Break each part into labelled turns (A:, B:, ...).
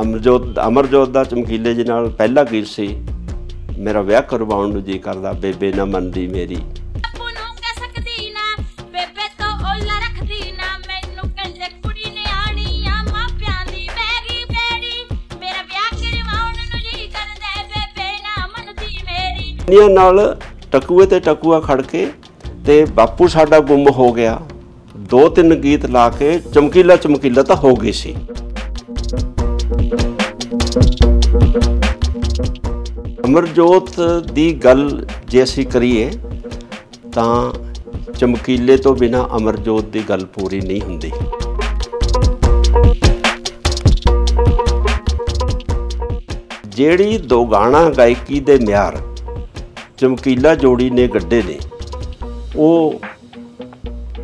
A: ਅਮਰਜੋਤ ਅਮਰਜੋਤ ਦਾ ਚਮਕੀਲੇ ਜੀ ਨਾਲ ਪਹਿਲਾ ਗੀਤ ਸੀ ਮੇਰਾ ਵਿਆਹ ਕਰਵਾਉਣ ਨੂੰ ਜੀ ਕਰਦਾ ਬੇਬੇ ਨਾ ਮੰਨਦੀ ਮੇਰੀ ਨਿਆ ਨਾਲ ਟਕੂਏ ਤੇ ਟਕੂਆ ਖੜ ਕੇ ਤੇ ਬਾਪੂ ਸਾਡਾ ਗੁੰਮ ਹੋ ਗਿਆ ਦੋ ਤਿੰਨ ਗੀਤ ਲਾ ਕੇ ਚਮਕੀਲਾ ਚਮਕੀਲਾ ਤਾਂ ਹੋ ਗਈ ਸੀ ਅਮਰਜੋਤ ਦੀ ਗੱਲ ਜੇ ਅਸੀਂ ਕਰੀਏ ਤਾਂ ਚਮਕੀਲੇ ਤੋਂ ਬਿਨਾ ਅਮਰਜੋਤ ਦੀ ਗੱਲ ਪੂਰੀ ਨਹੀਂ ਹੁੰਦੀ ਜਿਹੜੀ ਦੋ ਗਾਣਾ ਗਾਇਕੀ ਦੇ ਮਿਆਰ ਚਮਕੀਲਾ ਜੋੜੀ ਨੇ ਗੱਡੇ ਨੇ ਉਹ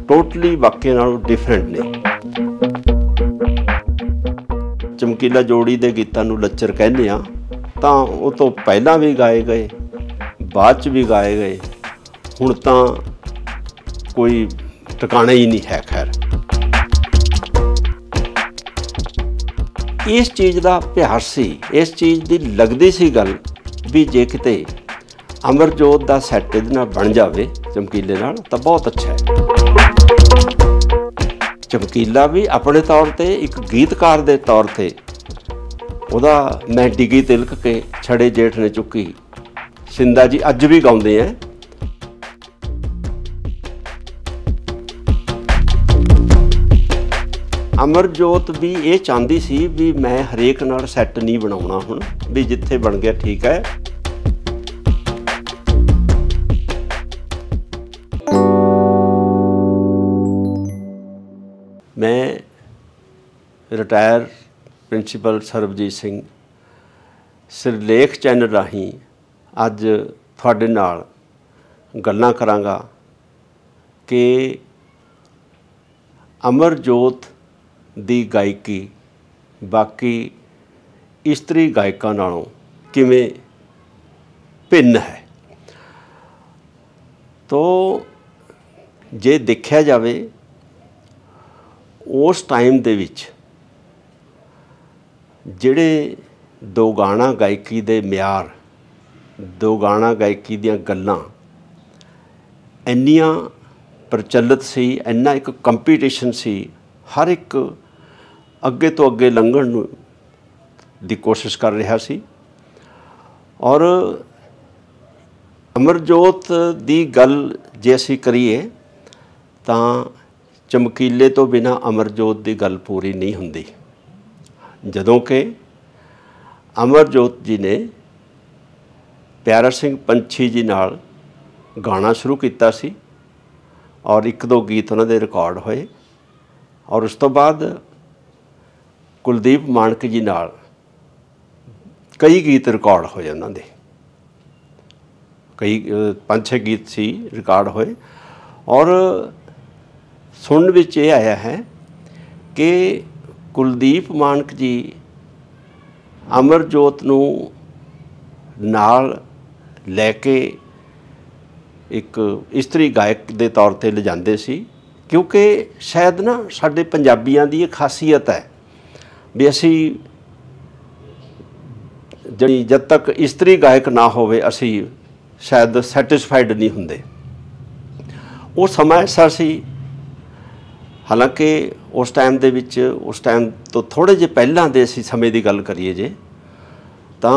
A: ਟੋਟਲੀ ਵਾਕਿਆ ਨਾਲੋਂ ਡਿਫਰੈਂਟ ਨੇ ਚਮਕੀਲਾ ਜੋੜੀ ਦੇ ਗੀਤਾਂ ਨੂੰ ਲੱਚਰ ਕਹਿੰਦੇ ਆ ਤਾਂ ਉਹ ਤੋਂ ਪਹਿਲਾਂ ਵੀ ਗਾਏ ਗਏ ਬਾਅਦ ਚ ਵੀ ਗਾਏ ਗਏ ਹੁਣ ਤਾਂ ਕੋਈ ਟਿਕਾਣਾ ਹੀ ਨਹੀਂ ਹੈ ਖੈਰ ਇਸ ਚੀਜ਼ ਦਾ ਪਿਆਰ ਸੀ ਇਸ ਚੀਜ਼ ਦੀ ਲੱਗਦੀ ਸੀ ਗੱਲ ਵੀ ਜੇ ਕਿਤੇ ਅਮਰਜੋਤ ਦਾ ਸੈਟ ਇਹਦੇ ਨਾਲ ਬਣ ਜਾਵੇ ਚਮਕੀਲੇ ਨਾਲ ਤਾਂ ਬਹੁਤ ਅੱਛਾ ਹੈ ਚਮਕੀਲਾ ਵੀ ਆਪਣੇ ਤੌਰ ਤੇ ਇੱਕ ਗੀਤਕਾਰ ਦੇ ਤੌਰ ਤੇ ਉਹਦਾ ਮੈਂ ਡਿਗੀ ਤਿਲਕ ਕੇ ਛੜੇ ਜੇਠ ਨੇ ਚੁੱਕੀ ਸਿੰਦਾ ਜੀ ਅੱਜ ਵੀ ਗਾਉਂਦੇ ਆ ਅਮਰਜੋਤ ਵੀ ਇਹ ਚਾਹੁੰਦੀ ਸੀ ਵੀ ਮੈਂ ਹਰੇਕ ਨਾਲ ਸੈੱਟ ਨਹੀਂ ਬਣਾਉਣਾ ਹੁਣ ਵੀ ਜਿੱਥੇ ਬਣ ਗਿਆ ਠੀਕ ਹੈ ਰਿਟਾਇਰ ਪ੍ਰਿੰਸੀਪਲ ਸਰਬਜੀਤ ਸਿੰਘ ਸਿਰਲੇਖ ਚੈਨਲ ਰਾਹੀਂ ਅੱਜ ਤੁਹਾਡੇ ਨਾਲ ਗੱਲਾਂ ਕਰਾਂਗਾ ਕਿ ਅਮਰਜੋਤ ਦੀ ਗਾਇਕੀ ਬਾਕੀ ਇਸਤਰੀ ਗਾਇਕਾਂ ਨਾਲੋਂ ਕਿਵੇਂ ਭਿੰਨ ਹੈ ਤੋਂ ਜੇ ਦੇਖਿਆ ਜਾਵੇ ਉਸ ਟਾਈਮ ਦੇ ਵਿੱਚ ਜਿਹੜੇ ਦੋ ਗਾਣਾ ਗਾਇਕੀ ਦੇ ਮਿਆਰ ਦੋ ਗਾਣਾ ਗਾਇਕੀ ਦੀਆਂ ਗੱਲਾਂ ਇੰਨੀਆਂ ਪ੍ਰਚਲਿਤ ਸੀ ਇੰਨਾ ਇੱਕ ਕੰਪੀਟੀਸ਼ਨ ਸੀ ਹਰ ਇੱਕ ਅੱਗੇ ਤੋਂ ਅੱਗੇ ਲੰਘਣ ਨੂੰ ਦੀ ਕੋਸ਼ਿਸ਼ ਕਰ ਰਿਹਾ ਸੀ ਔਰ ਅਮਰਜੋਤ ਦੀ ਗੱਲ ਜੇ ਅਸੀਂ ਕਰੀਏ ਤਾਂ ਚਮਕੀਲੇ ਤੋਂ ਬਿਨਾ ਅਮਰਜੋਤ ਦੀ ਗੱਲ ਪੂਰੀ ਨਹੀਂ ਹੁੰਦੀ ਜਦੋਂ ਕਿ ਅਮਰਜੋਤ ਜੀ ਨੇ ਪਿਆਰਾ ਸਿੰਘ ਪੰਛੀ ਜੀ ਨਾਲ ਗਾਣਾ ਸ਼ੁਰੂ ਕੀਤਾ ਸੀ ਔਰ ਇੱਕ ਦੋ ਗੀਤ ਉਹਨਾਂ ਦੇ ਰਿਕਾਰਡ ਹੋਏ ਔਰ ਉਸ ਤੋਂ ਬਾਅਦ ਕੁਲਦੀਪ ਮਾਨਕ ਜੀ ਨਾਲ ਕਈ ਗੀਤ ਰਿਕਾਰਡ ਹੋਏ ਉਹਨਾਂ ਦੇ ਕਈ ਪੰਜ ਛੇ ਗੀਤ ਸੀ ਰਿਕਾਰਡ ਹੋਏ ਔਰ ਸੁਣਨ ਵਿੱਚ ਇਹ ਆਇਆ ਹੈ ਕਿ ਕੁਲਦੀਪ ਮਾਨਕ ਜੀ ਅਮਰਜੋਤ ਨੂੰ ਨਾਲ ਲੈ ਕੇ ਇੱਕ ਇਸਤਰੀ ਗਾਇਕ ਦੇ ਤੌਰ ਤੇ ਲਿਜਾਂਦੇ ਸੀ ਕਿਉਂਕਿ ਸ਼ਾਇਦ ਨਾ ਸਾਡੇ ਪੰਜਾਬੀਆਂ ਦੀ ਇਹ ਖਾਸੀਅਤ ਹੈ ਵੀ ਅਸੀਂ ਜਿਹੜੀ ਜਦ ਤੱਕ ਇਸਤਰੀ ਗਾਇਕ ਨਾ ਹੋਵੇ ਅਸੀਂ ਸ਼ਾਇਦ ਸੈਟੀਸਫਾਈਡ ਨਹੀਂ ਹੁੰਦੇ ਉਹ ਸਮਾਂ ਐਸਾ ਸੀ ਹਾਲਾਂਕਿ ਉਸ ਟਾਈਮ ਦੇ ਵਿੱਚ ਉਸ ਟਾਈਮ ਤੋਂ ਥੋੜੇ ਜਿਹਾ ਪਹਿਲਾਂ ਦੇ ਅਸੀਂ ਸਮੇਂ ਦੀ ਗੱਲ ਕਰੀਏ ਜੇ ਤਾਂ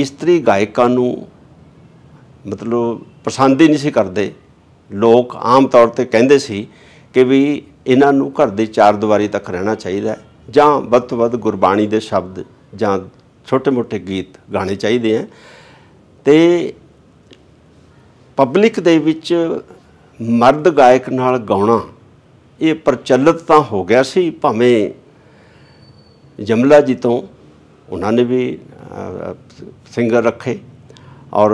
A: ਇਸਤਰੀ ਗਾਇਕਾਂ ਨੂੰ ਮਤਲਬ ਪਸੰਦ ਹੀ ਨਹੀਂ ਸੀ ਕਰਦੇ ਲੋਕ ਆਮ ਤੌਰ ਤੇ ਕਹਿੰਦੇ ਸੀ ਕਿ ਵੀ ਇਹਨਾਂ ਨੂੰ ਘਰ ਦੇ ਚਾਰ ਦੀਵਾਰੀ ਤੱਕ ਰਹਿਣਾ ਚਾਹੀਦਾ ਜਾਂ ਵੱਧ ਤੋਂ ਵੱਧ ਗੁਰਬਾਣੀ ਦੇ ਸ਼ਬਦ ਜਾਂ ਛੋਟੇ-ਮੋਟੇ ਗੀਤ ਗਾਣੇ ਚਾਹੀਦੇ ਆ ਤੇ ਪਬਲਿਕ ਦੇ ਵਿੱਚ ਮਰਦ ਗਾਇਕ ਨਾਲ ਗਾਉਣਾ ਇਹ ਪ੍ਰਚਲਿਤ ਤਾਂ ਹੋ ਗਿਆ ਸੀ ਭਾਵੇਂ ਜਮਲਾ ਜੀ ਤੋਂ ਉਹਨਾਂ ਨੇ ਵੀ ਸਿੰਗਰ ਰੱਖੇ ਔਰ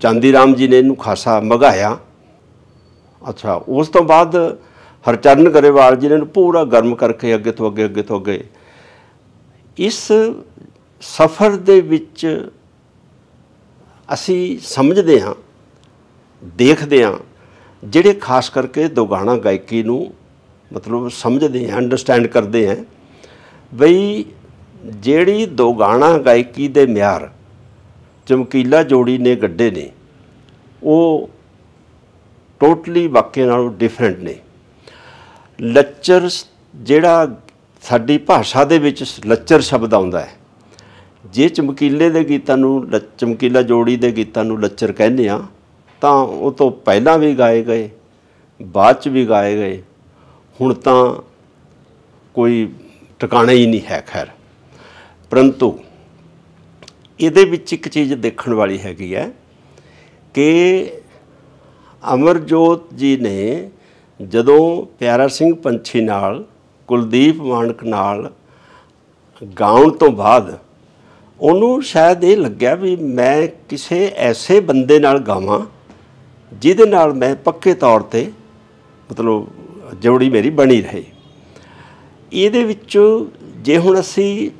A: ਚਾਂਦੀ ਰਾਮ ਜੀ ਨੇ ਇਹਨੂੰ ਖਾਸਾ ਮਗਾਇਆ ਅੱਛਾ ਉਸ ਤੋਂ ਬਾਅਦ ਹਰਚਰਨ ਗਰੇਵਾਲ ਜੀ ਨੇ ਇਹਨੂੰ ਪੂਰਾ ਗਰਮ ਕਰਕੇ ਅੱਗੇ ਤੋਂ ਅੱਗੇ ਅੱਗੇ ਤੋਂ ਅੱਗੇ ਇਸ ਸਫ਼ਰ ਦੇ ਵਿੱਚ ਅਸੀਂ ਸਮਝਦੇ ਹਾਂ ਦੇਖਦੇ ਹਾਂ ਜਿਹੜੇ ਖਾਸ ਕਰਕੇ ਦੁਗਾਣਾ ਗਾਇਕੀ ਨੂੰ ਮਤਲਬ ਸਮਝਦੇ ਹਾਂ ਅੰਡਰਸਟੈਂਡ ਕਰਦੇ ਹਾਂ ਬਈ ਜਿਹੜੀ ਦੋਗਾਣਾ ਗਾਇਕੀ ਦੇ ਮਿਆਰ ਚਮਕੀਲਾ ਜੋੜੀ ਨੇ ਗੱਡੇ ਨੇ ਉਹ ਟੋਟਲੀ ਵਾਕਿਆ ਨਾਲੋਂ ਡਿਫਰੈਂਟ ਨੇ ਲੱਚਰ ਜਿਹੜਾ ਸਾਡੀ ਭਾਸ਼ਾ ਦੇ ਵਿੱਚ ਲੱਚਰ ਸ਼ਬਦ ਆਉਂਦਾ ਹੈ ਜੇ ਚਮਕੀਲੇ ਦੇ ਗੀਤਾਂ ਨੂੰ ਚਮਕੀਲਾ ਜੋੜੀ ਦੇ ਗੀਤਾਂ ਨੂੰ ਲੱਚਰ ਕਹਿੰਦੇ ਆ ਤਾਂ ਉਹ ਤੋਂ ਪਹਿਲਾਂ ਵੀ ਗਾਏ ਗਏ ਬਾਅਦ ਚ ਵੀ ਗਾਏ ਗਏ ਹੁਣ ਤਾਂ ਕੋਈ ਟਿਕਾਣਾ ਹੀ ਨਹੀਂ ਹੈ ਖੈਰ ਪਰੰਤੂ ਇਹਦੇ ਵਿੱਚ ਇੱਕ ਚੀਜ਼ ਦੇਖਣ ਵਾਲੀ ਹੈਗੀ ਹੈ ਕਿ ਅਮਰਜੋਤ ਜੀ ਨੇ ਜਦੋਂ ਪਿਆਰਾ ਸਿੰਘ ਪੰਛੀ ਨਾਲ ਕੁਲਦੀਪ ਮਾਨਕ ਨਾਲ ਗਾਉਣ ਤੋਂ ਬਾਅਦ ਉਹਨੂੰ ਸ਼ਾਇਦ ਇਹ ਲੱਗਿਆ ਵੀ ਮੈਂ ਕਿਸੇ ਐਸੇ ਬੰਦੇ ਨਾਲ ਗਾਵਾਂ ਜਿਹਦੇ ਨਾਲ ਮੈਂ ਪੱਕੇ ਤੌਰ ਤੇ ਮਤਲਬ ਜੋੜੀ ਮੇਰੀ ਬਣੀ ਰਹੇ ਇਹਦੇ ਵਿੱਚ ਜੇ ਹੁਣ ਅਸੀਂ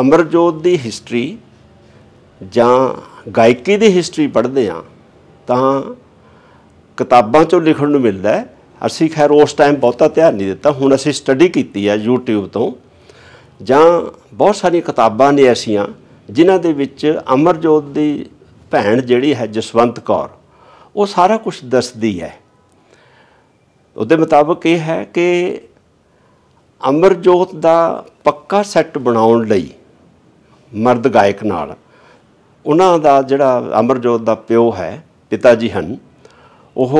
A: ਅਮਰਜੋਤ ਦੀ ਹਿਸਟਰੀ ਜਾਂ ਗਾਇਕੀ ਦੀ ਹਿਸਟਰੀ ਪੜ੍ਹਦੇ ਆ ਤਾਂ ਕਿਤਾਬਾਂ ਚੋਂ ਲਿਖਣ ਨੂੰ ਮਿਲਦਾ ਹੈ ਅਸੀਂ ਖੈਰ ਉਸ ਟਾਈਮ ਬਹੁਤਾ ਧਿਆਨ ਨਹੀਂ ਦਿੱਤਾ ਹੁਣ ਅਸੀਂ ਸਟੱਡੀ ਕੀਤੀ ਆ YouTube ਤੋਂ ਜਾਂ ਬਹੁਤ ਸਾਰੀਆਂ ਕਿਤਾਬਾਂ ਨੇ ਐਸੀਆਂ ਜਿਨ੍ਹਾਂ ਦੇ ਵਿੱਚ ਅਮਰਜੋਤ ਦੀ ਭੈਣ ਜਿਹੜੀ ਹੈ ਜਸਵੰਤ ਕੌਰ ਉਹ ਸਾਰਾ ਕੁਝ ਦੱਸਦੀ ਹੈ ਉਹਦੇ ਮੁਤਾਬਕ ਇਹ ਹੈ ਕਿ ਅਮਰਜੋਤ ਦਾ ਪੱਕਾ ਸੈੱਟ ਬਣਾਉਣ ਲਈ ਮਰਦ ਗਾਇਕ ਨਾਲ ਉਹਨਾਂ ਦਾ ਜਿਹੜਾ ਅਮਰਜੋਤ ਦਾ ਪਿਓ ਹੈ ਪਿਤਾ ਜੀ ਹਨ ਉਹ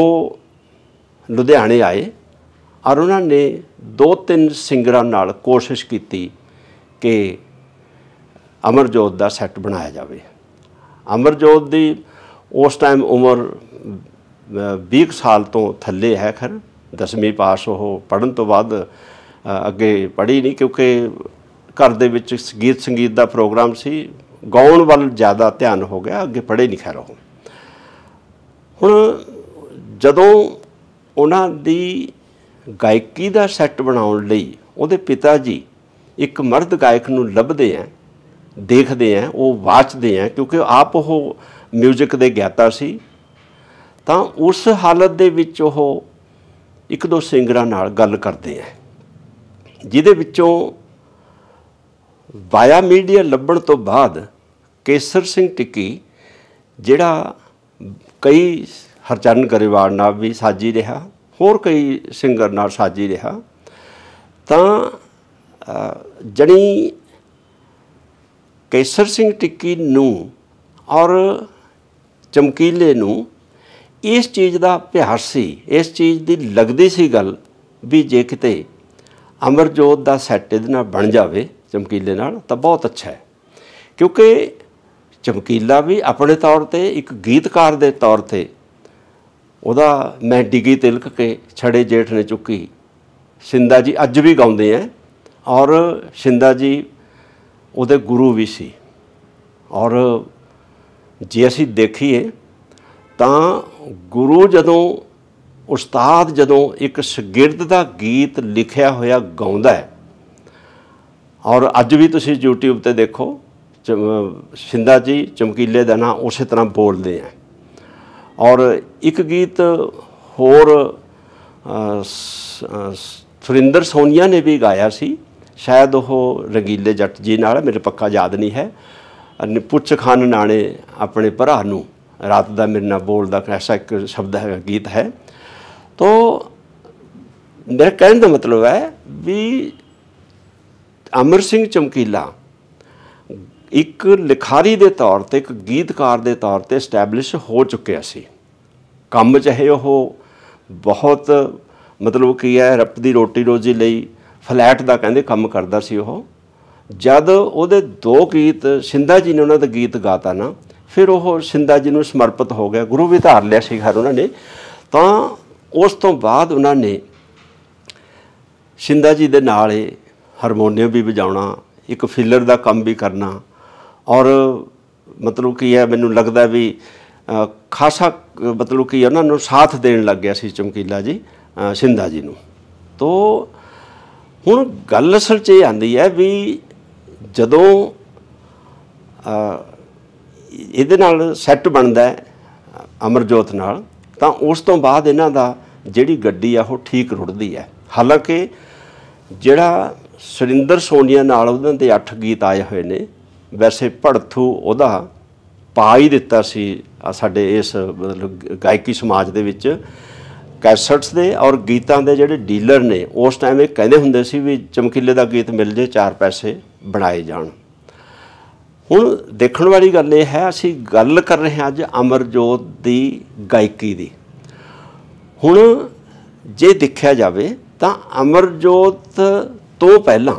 A: ਲੁਧਿਆਣੇ ਆਏ ਔਰ ਉਹਨਾਂ ਨੇ ਦੋ ਤਿੰਨ ਸਿੰਗਰਾਂ ਨਾਲ ਕੋਸ਼ਿਸ਼ ਕੀਤੀ ਕਿ ਅਮਰਜੋਤ ਦਾ ਸੈੱਟ ਬਣਾਇਆ ਜਾਵੇ ਅਮਰਜੋਤ ਦੀ ਉਸ ਟਾਈਮ ਉਮਰ 20 ਸਾਲ ਤੋਂ ਥੱਲੇ ਹੈ ਖਰ ਦਸਵੀਂ ਪਾਸ ਉਹ ਪੜਨ ਤੋਂ ਬਾਅਦ ਅੱਗੇ ਪੜ੍ਹੀ ਨਹੀਂ ਕਿਉਂਕਿ ਘਰ ਦੇ ਵਿੱਚ ਸੰਗੀਤ ਸੰਗੀਤ ਦਾ ਪ੍ਰੋਗਰਾਮ ਸੀ ਗਾਉਣ ਵੱਲ ਜ਼ਿਆਦਾ ਧਿਆਨ ਹੋ ਗਿਆ ਅੱਗੇ ਪੜ੍ਹੇ ਨਹੀਂ ਖੈਰ ਉਹ ਹੁਣ ਜਦੋਂ ਉਹਨਾਂ ਦੀ ਗਾਇਕੀ ਦਾ ਸੈੱਟ ਬਣਾਉਣ ਲਈ ਉਹਦੇ ਪਿਤਾ ਜੀ ਇੱਕ ਮਰਦ ਗਾਇਕ ਨੂੰ ਲੱਭਦੇ ਆ ਦੇਖਦੇ ਆ ਉਹ ਵਾਚਦੇ ਆ ਕਿਉਂਕਿ ਆਪ ਉਹ 뮤직 ਦੇ ਗਿਆਤਾ ਸੀ ਤਾਂ ਉਸ ਹਾਲਤ ਦੇ ਵਿੱਚ ਉਹ ਇੱਕ ਦੋ ਸਿੰਗਰਾਂ ਨਾਲ ਗੱਲ ਕਰਦੇ ਆ ਜਿਹਦੇ ਵਿੱਚੋਂ ਵਾਇਆ ਮੀਡੀਆ ਲੱਭਣ ਤੋਂ ਬਾਅਦ ਕੇਸਰ ਸਿੰਘ ਟਿੱਕੀ ਜਿਹੜਾ ਕਈ ਹਰਚਰਨ ਗਰੇਵਾਲ ਨਾਲ ਵੀ ਸਾਜੀ ਰਿਹਾ ਹੋਰ ਕਈ ਸਿੰਗਰ ਨਾਲ ਸਾਜੀ ਰਿਹਾ ਤਾਂ ਜਣੀ ਕੇਸਰ ਸਿੰਘ ਟਿੱਕੀ ਨੂੰ ਔਰ ਚਮਕੀਲੇ ਨੂੰ ਇਸ ਚੀਜ਼ ਦਾ ਅਭਿਆਸ ਸੀ ਇਸ ਚੀਜ਼ ਦੀ ਲੱਗਦੀ ਸੀ ਗੱਲ ਵੀ ਜੇ ਕਿਤੇ ਅਮਰਜੋਤ ਦਾ ਸੈੱਟ ਇਹਦੇ ਨਾਲ ਬਣ ਜਾਵੇ ਚਮਕੀਲੇ ਨਾਲ ਤਾਂ ਬਹੁਤ ਅੱਛਾ ਹੈ ਕਿਉਂਕਿ ਚਮਕੀਲਾ ਵੀ ਆਪਣੇ ਤੌਰ ਤੇ ਇੱਕ ਗੀਤਕਾਰ ਦੇ ਤੌਰ ਤੇ ਉਹਦਾ ਮੈਂ ਡਿਗੀ ਤਿਲਕ ਕੇ ਛੜੇ ਜੇਠ ਨੇ ਚੁੱਕੀ ਸਿੰਦਾ ਜੀ ਅੱਜ ਵੀ ਗਾਉਂਦੇ ਆ ਔਰ ਸਿੰਦਾ ਜੀ ਉਹਦੇ ਗੁਰੂ ਵੀ ਸੀ ਔਰ ਜੇ ਅਸੀਂ ਦੇਖੀਏ ਤਾਂ ਗੁਰੂ ਜਦੋਂ ਉਸਤਾਦ ਜਦੋਂ ਇੱਕ ਸ਼ਾਗਿਰਦ ਦਾ ਗੀਤ ਲਿਖਿਆ ਹੋਇਆ ਗਾਉਂਦਾ ਹੈ ਔਰ ਅੱਜ ਵੀ ਤੁਸੀਂ YouTube ਤੇ ਦੇਖੋ ਸਿੰਦਾ ਜੀ ਚਮਕੀਲੇ ਦਾ ਨਾਂ ਉਸੇ ਤਰ੍ਹਾਂ ਬੋਲਦੇ ਆ ਔਰ ਇੱਕ ਗੀਤ ਹੋਰ ਸੁਰਿੰਦਰ ਸੋਨੀਆ ਨੇ ਵੀ ਗਾਇਆ ਸੀ ਸ਼ਾਇਦ ਉਹ ਰੰਗੀਲੇ ਜੱਟ ਜੀ ਨਾਲ ਮੇਰੇ ਪੱਕਾ ਯਾਦ ਨਹੀਂ ਹੈ ਪੁੱਛ ਖਾਨ ਨਾਣੇ ਆਪਣੇ ਭਰਾ ਨੂੰ ਰਾਤ ਦਾ ਮੇਰੇ ਨਾਲ ਬੋਲਦਾ ਐਸਾ ਇੱਕ ਸ਼ਬਦ ਹੈ ਗੀਤ ਹੈ ਤੋ ਮੇਰੇ ਕਹਿਣ ਦਾ ਮਤਲਬ ਹੈ ਵੀ ਅਮਰ ਸਿੰਘ ਚਮਕੀਲਾ ਇੱਕ ਲਿਖਾਰੀ ਦੇ ਤੌਰ ਤੇ ਇੱਕ ਗੀਤਕਾਰ ਦੇ ਤੌਰ ਤੇ ਸਟੈਬਲਿਸ਼ ਹੋ ਚੁੱਕਿਆ ਸੀ ਕੰਮ ਚਾਹੇ ਉਹ ਬਹੁਤ ਮਤਲਬ ਕੀ ਹੈ ਰੱਬ ਦੀ ਰੋਟੀ ਰੋਜੀ ਲਈ ਫਲੈਟ ਦਾ ਕਹਿੰਦੇ ਕੰਮ ਕਰਦਾ ਸੀ ਉਹ ਜਦ ਉਹਦੇ ਦੋ ਗੀਤ ਸਿੰਧਾ ਜੀ ਨੇ ਉਹਨਾਂ ਦਾ ਗੀਤ ਗਾਤਾ ਨਾ ਫਿਰ ਉਹ ਸਿੰਦਾ ਜੀ ਨੂੰ ਸਮਰਪਿਤ ਹੋ ਗਿਆ ਗੁਰੂ ਵੀ ਧਾਰ ਲਿਆ ਸੀ ਘਰ ਉਹਨਾਂ ਨੇ ਤਾਂ ਉਸ ਤੋਂ ਬਾਅਦ ਉਹਨਾਂ ਨੇ ਸਿੰਦਾ ਜੀ ਦੇ ਨਾਲ ਹੀ ਹਾਰਮੋਨੀਅਮ ਵੀ ਵਜਾਉਣਾ ਇੱਕ ਫਿਲਰ ਦਾ ਕੰਮ ਵੀ ਕਰਨਾ ਔਰ ਮਤਲਬ ਕੀ ਹੈ ਮੈਨੂੰ ਲੱਗਦਾ ਵੀ ਖਾਸਾ ਮਤਲਬ ਕੀ ਉਹਨਾਂ ਨੂੰ ਸਾਥ ਦੇਣ ਲੱਗ ਗਿਆ ਸੀ ਚਮਕੀਲਾ ਜੀ ਸਿੰਧਾ ਜੀ ਨੂੰ ਤੋਂ ਹੁਣ ਗੱਲ ਅਸਲ 'ਚ ਇਹ ਆਂਦੀ ਹੈ ਵੀ ਜਦੋਂ ਇਹਦੇ ਨਾਲ ਸੈੱਟ ਬਣਦਾ ਅਮਰਜੋਤ ਨਾਲ ਤਾਂ ਉਸ ਤੋਂ ਬਾਅਦ ਇਹਨਾਂ ਦਾ ਜਿਹੜੀ ਗੱਡੀ ਆ ਉਹ ਠੀਕ ਰੁੜਦੀ ਹੈ ਹਾਲਾਂਕਿ ਜਿਹੜਾ ਸੁਰਿੰਦਰ ਸੋਨੀਆ ਨਾਲ ਉਹਨਾਂ ਦੇ 8 ਗੀਤ ਆਏ ਹੋਏ ਨੇ ਵੈਸੇ ਭੜਥੂ ਉਹਦਾ ਪਾ ਹੀ ਦਿੱਤਾ ਸੀ ਸਾਡੇ ਇਸ ਮਤਲਬ ਗਾਇਕੀ ਸਮਾਜ ਦੇ ਵਿੱਚ ਕੈਸਟਸ ਦੇ ਔਰ ਗੀਤਾਂ ਦੇ ਜਿਹੜੇ ਡੀਲਰ ਨੇ ਉਸ ਟਾਈਮ ਇਹ ਕਹਿੰਦੇ ਹੁੰਦੇ ਸੀ ਵੀ ਚਮਕੀਲੇ ਦਾ ਗੀਤ ਮਿਲ ਜੇ ਚਾਰ ਪੈਸੇ ਬਣਾਏ ਜਾਣ ਹੁਣ ਦੇਖਣ ਵਾਲੀ ਗੱਲ ਇਹ ਹੈ ਅਸੀਂ ਗੱਲ ਕਰ ਰਹੇ ਹਾਂ ਅੱਜ ਅਮਰਜੋਤ ਦੀ ਗਾਇਕੀ ਦੀ ਹੁਣ ਜੇ ਦੇਖਿਆ ਜਾਵੇ ਤਾਂ ਅਮਰਜੋਤ ਤੋਂ ਪਹਿਲਾਂ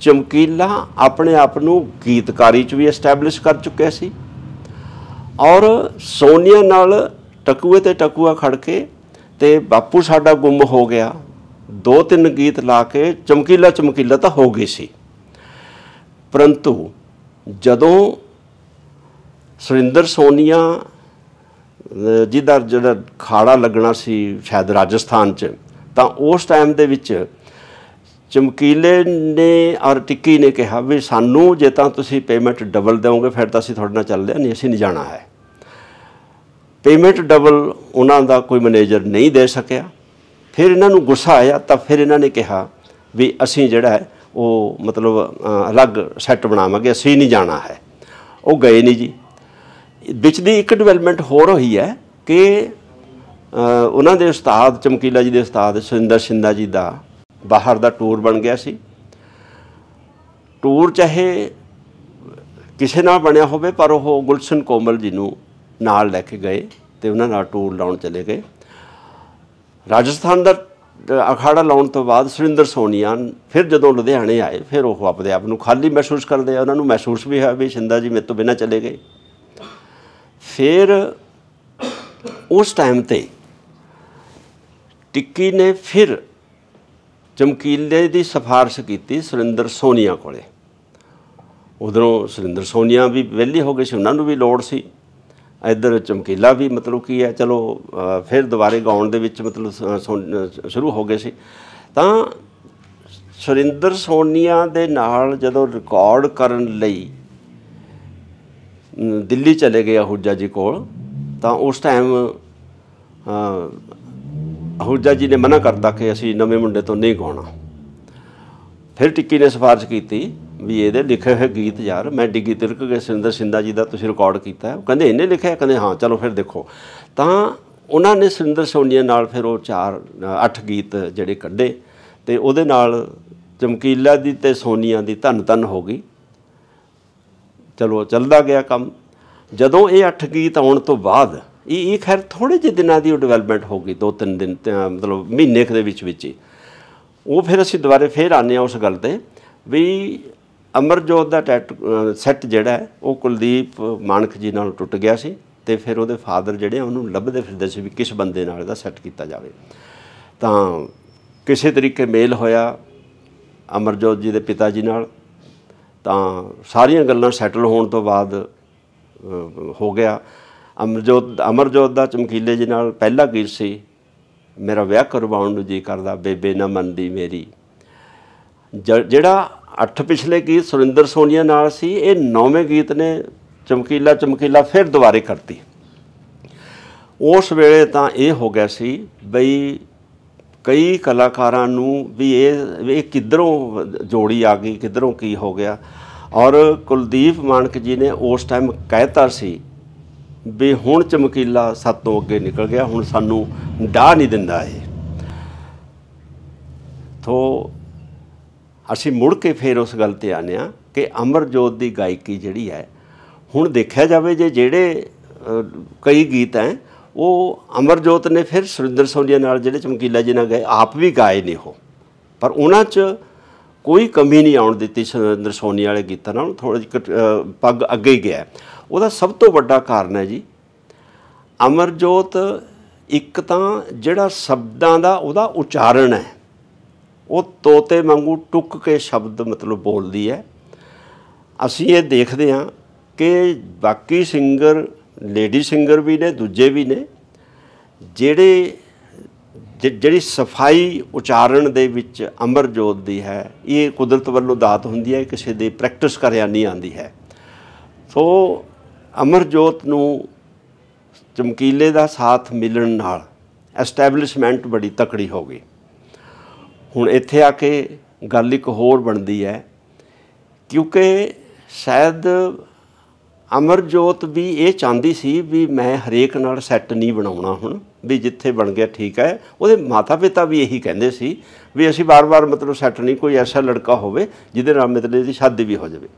A: ਚਮਕੀਲਾ ਆਪਣੇ ਆਪ ਨੂੰ ਗੀਤਕਾਰੀ 'ਚ ਵੀ ਐਸਟੈਬਲਿਸ਼ ਕਰ ਚੁੱਕਿਆ ਸੀ ਔਰ ਸੋਨੀਆ ਨਾਲ ਟਕੂਏ ਤੇ ਟਕੂਆ ਖੜ ਕੇ ਤੇ ਬਾਪੂ ਸਾਡਾ ਗੁੰਮ ਹੋ ਗਿਆ ਦੋ ਤਿੰਨ ਗੀਤ ਲਾ ਕੇ ਚਮਕੀਲਾ ਚਮਕੀਲਾ ਤਾਂ ਹੋ ਗਈ ਸੀ ਪਰੰਤੂ ਜਦੋਂ ਸੁਰਿੰਦਰ ਸੋਨੀਆ ਜਿਹਦਾ ਜਿਹੜਾ ਖਾੜਾ ਲੱਗਣਾ ਸੀ ਸ਼ਾਇਦ ਰਾਜਸਥਾਨ 'ਚ ਤਾਂ ਉਸ ਟਾਈਮ ਦੇ ਵਿੱਚ ਚਮਕੀਲੇ ਨੇ ਔਰ ਟਿੱਕੀ ਨੇ ਕਿਹਾ ਵੀ ਸਾਨੂੰ ਜੇ ਤਾਂ ਤੁਸੀਂ ਪੇਮੈਂਟ ਡਬਲ ਦਿਓਗੇ ਫਿਰ ਤਾਂ ਅਸੀਂ ਤੁਹਾਡੇ ਨਾਲ ਚੱਲਦੇ ਨਹੀਂ ਅਸੀਂ ਨਹੀਂ ਜਾਣਾ ਹੈ ਪੇਮੈਂਟ ਡਬਲ ਉਹਨਾਂ ਦਾ ਕੋਈ ਮੈਨੇਜਰ ਨਹੀਂ ਦੇ ਸਕਿਆ ਫਿਰ ਇਹਨਾਂ ਨੂੰ ਗੁੱਸਾ ਆਇਆ ਤਾਂ ਫਿਰ ਇਹਨਾਂ ਨੇ ਕਿਹਾ ਵੀ ਅਸੀਂ ਜਿਹੜਾ ਹੈ ਉਹ ਮਤਲਬ ਅਲੱਗ ਸੈੱਟ ਬਣਾਵਾਂਗੇ ਅਸੀਂ ਨਹੀਂ ਜਾਣਾ ਹੈ ਉਹ ਗਏ ਨਹੀਂ ਜੀ ਵਿੱਚ ਦੀ ਇੱਕ ਡਿਵੈਲਪਮੈਂਟ ਹੋਰ ਹੋਈ ਹੈ ਕਿ ਉਹਨਾਂ ਦੇ ਉਸਤਾਦ ਚਮਕੀਲਾ ਜੀ ਦੇ ਉਸਤਾਦ ਸੁਰਿੰਦਰ ਸ਼ਿੰਦਾ ਜੀ ਦਾ ਬਾਹਰ ਦਾ ਟੂਰ ਬਣ ਗਿਆ ਸੀ ਟੂਰ ਚਾਹੇ ਕਿਸੇ ਨਾਲ ਬਣਿਆ ਹੋਵੇ ਪਰ ਉਹ ਗੁਲਸ਼ਨ ਕੋਮਲ ਜੀ ਨੂੰ ਨਾਲ ਲੈ ਕੇ ਗਏ ਤੇ ਉਹਨਾਂ ਨਾਲ ਟੂਰ ਲਾਉਣ ਚਲੇ ਗਏ ਰਾਜਸਥਾਨ ਦਾ ਅਖਾੜਾ ਲਾਉਣ ਤੋਂ ਬਾਅਦ ਸੁਰਿੰਦਰ ਸੋਨੀਆ ਫਿਰ ਜਦੋਂ ਲੁਧਿਆਣੇ ਆਏ ਫਿਰ ਉਹ ਆਪਦੇ ਆਪ ਨੂੰ ਖਾਲੀ ਮਹਿਸੂਸ ਕਰਦੇ ਆ ਉਹਨਾਂ ਨੂੰ ਮਹਿਸੂਸ ਵੀ ਹੋਇਆ ਵੀ ਸ਼ਿੰਦਾ ਜੀ ਮੇਰੇ ਤੋਂ ਬਿਨਾ ਚਲੇ ਗਏ ਫਿਰ ਉਸ ਟਾਈਮ ਤੇ ਟਿੱਕੀ ਨੇ ਫਿਰ ਚਮਕੀਲੇ ਦੀ ਸਫਾਰਿਸ਼ ਕੀਤੀ ਸੁਰਿੰਦਰ ਸੋਨੀਆ ਕੋਲੇ ਉਧਰੋਂ ਸੁਰਿੰਦਰ ਸੋਨੀਆ ਵੀ ਵਿਹਲੇ ਹੋ ਗਏ ਸੀ ਉਹਨਾਂ ਨੂੰ ਵੀ ਲੋੜ ਸੀ ਇੱਧਰ ਚਮਕੀਲਾ ਵੀ ਮਤਲਬ ਕੀ ਹੈ ਚਲੋ ਫਿਰ ਦੁਬਾਰੇ ਗਾਉਣ ਦੇ ਵਿੱਚ ਮਤਲਬ ਸ਼ੁਰੂ ਹੋ ਗਏ ਸੀ ਤਾਂ ਸੁਰਿੰਦਰ ਸੋਨੀਆ ਦੇ ਨਾਲ ਜਦੋਂ ਰਿਕਾਰਡ ਕਰਨ ਲਈ ਦਿੱਲੀ ਚਲੇ ਗਏ ਹੁਜਾ ਜੀ ਕੋਲ ਤਾਂ ਉਸ ਟਾਈਮ ਹੁਜਾ ਜੀ ਨੇ ਮਨਾ ਕਰਤਾ ਕਿ ਅਸੀਂ ਨਵੇਂ ਮੁੰਡੇ ਤੋਂ ਨਹੀਂ ਗਾਉਣਾ ਫਿਰ ਟਿੱਕੀ ਨੇ ਸਿਫਾਰਿਸ਼ ਕੀਤੀ ਵੀ ਇਹਦੇ ਲਿਖੇ ਹੋਏ ਗੀਤ ਯਾਰ ਮੈਂ ਡਿੱਗੀ ਤਿਰਕ ਕੇ ਸਿੰਦਰ ਸਿੰਦਾ ਜੀ ਦਾ ਤੁਸੀਂ ਰਿਕਾਰਡ ਕੀਤਾ ਉਹ ਕਹਿੰਦੇ ਇਹਨੇ ਲਿਖਿਆ ਕਹਿੰਦੇ ਹਾਂ ਚਲੋ ਫਿਰ ਦੇਖੋ ਤਾਂ ਉਹਨਾਂ ਨੇ ਸਿੰਦਰ ਸੋਨੀਆ ਨਾਲ ਫਿਰ ਉਹ ਚਾਰ ਅੱਠ ਗੀਤ ਜਿਹੜੇ ਕੱਢੇ ਤੇ ਉਹਦੇ ਨਾਲ ਚਮਕੀਲਾ ਦੀ ਤੇ ਸੋਨੀਆ ਦੀ ਧੰਨ ਧੰਨ ਹੋ ਗਈ ਚਲੋ ਚੱਲਦਾ ਗਿਆ ਕੰਮ ਜਦੋਂ ਇਹ ਅੱਠ ਗੀਤ ਆਉਣ ਤੋਂ ਬਾਅਦ ਇਹ ਇਹ ਖੈਰ ਥੋੜੇ ਜਿਹੇ ਦਿਨਾਂ ਦੀ ਡਿਵੈਲਪਮੈਂਟ ਹੋ ਗਈ ਦੋ ਤਿੰਨ ਦਿਨ ਮਤਲਬ ਮਹੀਨੇ ਦੇ ਵਿੱਚ ਵਿੱਚ ਉਹ ਫਿਰ ਅਸੀਂ ਦੁਬਾਰੇ ਫੇਰ ਆਨੇ ਆ ਉਸ ਗੱਲ ਤੇ ਵੀ ਅਮਰਜੋਤ ਦਾ ਟੈਟ ਸੈੱਟ ਜਿਹੜਾ ਉਹ ਕੁਲਦੀਪ ਮਾਨਕ ਜੀ ਨਾਲ ਟੁੱਟ ਗਿਆ ਸੀ ਤੇ ਫਿਰ ਉਹਦੇ ਫਾਦਰ ਜਿਹੜੇ ਉਹਨੂੰ ਲੱਭਦੇ ਫਿਰਦੇ ਸੀ ਵੀ ਕਿਸ ਬੰਦੇ ਨਾਲ ਇਹਦਾ ਸੈੱਟ ਕੀਤਾ ਜਾਵੇ ਤਾਂ ਕਿਸੇ ਤਰੀਕੇ ਮੇਲ ਹੋਇਆ ਅਮਰਜੋਤ ਜੀ ਦੇ ਪਿਤਾ ਜੀ ਨਾਲ ਤਾਂ ਸਾਰੀਆਂ ਗੱਲਾਂ ਸੈਟਲ ਹੋਣ ਤੋਂ ਬਾਅਦ ਹੋ ਗਿਆ ਅਮਰਜੋਤ ਅਮਰਜੋਤ ਦਾ ਚਮਕੀਲੇ ਜੀ ਨਾਲ ਪਹਿਲਾ ਗੀਤ ਸੀ ਮੇਰਾ ਵਿਆਹ ਕਰਵਾਉਣ ਨੂੰ ਜੀ ਕਰਦਾ ਬੇਬੇ ਨਾ ਮੰਨਦੀ ਮੇਰੀ ਜਿਹੜਾ ਅੱਠ ਪਿਛਲੇ ਗੀਤ ਸੁਰਿੰਦਰ ਸੋਨੀਆ ਨਾਲ ਸੀ ਇਹ ਨੌਵੇਂ ਗੀਤ ਨੇ ਚਮਕੀਲਾ ਚਮਕੀਲਾ ਫਿਰ ਦੁਬਾਰੇ ਕਰਤੀ ਉਸ ਵੇਲੇ ਤਾਂ ਇਹ ਹੋ ਗਿਆ ਸੀ ਬਈ ਕਈ ਕਲਾਕਾਰਾਂ ਨੂੰ ਵੀ ਇਹ ਇਹ ਕਿੱਧਰੋਂ ਜੋੜੀ ਆ ਗਈ ਕਿੱਧਰੋਂ ਕੀ ਹੋ ਗਿਆ ਔਰ ਕੁਲਦੀਪ ਮਾਨਕ ਜੀ ਨੇ ਉਸ ਟਾਈਮ ਕਹਿਤਾ ਸੀ ਵੀ ਹੁਣ ਚਮਕੀਲਾ ਸਤੋਂ ਅੱਗੇ ਨਿਕਲ ਗਿਆ ਹੁਣ ਸਾਨੂੰ ਡਾਹ ਨਹੀਂ ਦਿੰਦਾ ਇਹ ਤੋਂ ਅਸੀਂ ਮੁੜ ਕੇ ਫੇਰ ਉਸ ਗੱਲ ਤੇ ਆਨੇ ਆ ਕਿ ਅਮਰਜੋਤ ਦੀ ਗਾਇਕੀ ਜਿਹੜੀ ਹੈ ਹੁਣ ਦੇਖਿਆ ਜਾਵੇ ਜੇ ਜਿਹੜੇ ਕਈ ਗੀਤ ਹੈ ਉਹ ਅਮਰਜੋਤ ਨੇ ਫਿਰ ਸੁਰਿੰਦਰ ਸੋਨੀਆ ਨਾਲ ਜਿਹੜੇ ਚਮਕੀਲਾ ਜੀ ਨਾਲ ਗਏ ਆਪ ਵੀ ਗਾਏ ਨੇ ਉਹ ਪਰ ਉਹਨਾਂ 'ਚ ਕੋਈ ਕਮੀ ਨਹੀਂ ਆਉਣ ਦਿੱਤੀ ਸੁਰਿੰਦਰ ਸੋਨੀ ਵਾਲੇ ਗੀਤਾਂ ਨਾਲ ਥੋੜਾ ਜਿਹਾ ਪੱਗ ਅੱਗੇ ਹੀ ਗਿਆ ਉਹਦਾ ਸਭ ਤੋਂ ਵੱਡਾ ਕਾਰਨ ਹੈ ਜੀ ਅਮਰਜੋਤ ਇੱਕ ਤਾਂ ਜਿਹੜਾ ਸ਼ਬਦਾਂ ਦਾ ਉਹਦਾ ਉਚਾਰਨ ਹੈ ਉਹ ਤੋਤੇ ਵਾਂਗੂ ਟੁੱਕ ਕੇ ਸ਼ਬਦ ਮਤਲਬ ਬੋਲਦੀ ਹੈ ਅਸੀਂ ਇਹ ਦੇਖਦੇ ਹਾਂ ਕਿ ਬਾਕੀ ਸਿੰਗਰ ਲੇਡੀ ਸਿੰਗਰ ਵੀ ਨੇ ਦੂਜੇ ਵੀ ਨੇ ਜਿਹੜੇ ਜਿਹੜੀ ਸਫਾਈ ਉਚਾਰਨ ਦੇ ਵਿੱਚ ਅਮਰਜੋਤ ਦੀ ਹੈ ਇਹ ਕੁਦਰਤ ਵੱਲੋਂ ਦਾਤ ਹੁੰਦੀ ਹੈ ਕਿਸੇ ਦੇ ਪ੍ਰੈਕਟਿਸ ਕਰਿਆ ਨਹੀਂ ਆਂਦੀ ਹੈ ਸੋ ਅਮਰਜੋਤ ਨੂੰ ਚਮਕੀਲੇ ਦਾ ਸਾਥ ਮਿਲਣ ਨਾਲ ਐਸਟੈਬਲਿਸ਼ਮੈਂਟ ਬੜੀ ਤਕੜੀ ਹੋ ਗਈ ਹੁਣ ਇੱਥੇ ਆ ਕੇ ਗੱਲ ਇੱਕ ਹੋਰ ਬਣਦੀ ਹੈ ਕਿਉਂਕਿ ਸ਼ਾਇਦ ਅਮਰਜੋਤ ਵੀ ਇਹ ਚਾਹੁੰਦੀ ਸੀ ਵੀ ਮੈਂ ਹਰੇਕ ਨਾਲ ਸੈੱਟ ਨਹੀਂ ਬਣਾਉਣਾ ਹੁਣ ਵੀ ਜਿੱਥੇ ਬਣ ਗਿਆ ਠੀਕ ਹੈ ਉਹਦੇ ਮਾਤਾ ਪਿਤਾ ਵੀ ਇਹੀ ਕਹਿੰਦੇ ਸੀ ਵੀ ਅਸੀਂ ਬਾਰ-ਬਾਰ ਮਤਲਬ ਸੈੱਟ ਨਹੀਂ ਕੋਈ ਐਸਾ ਲੜਕਾ ਹੋਵੇ ਜਿਹਦੇ ਨਾਲ ਮਤਲਬ ਦੀ ਸ਼ਾਦੀ ਵੀ ਹੋ ਜਾਵੇ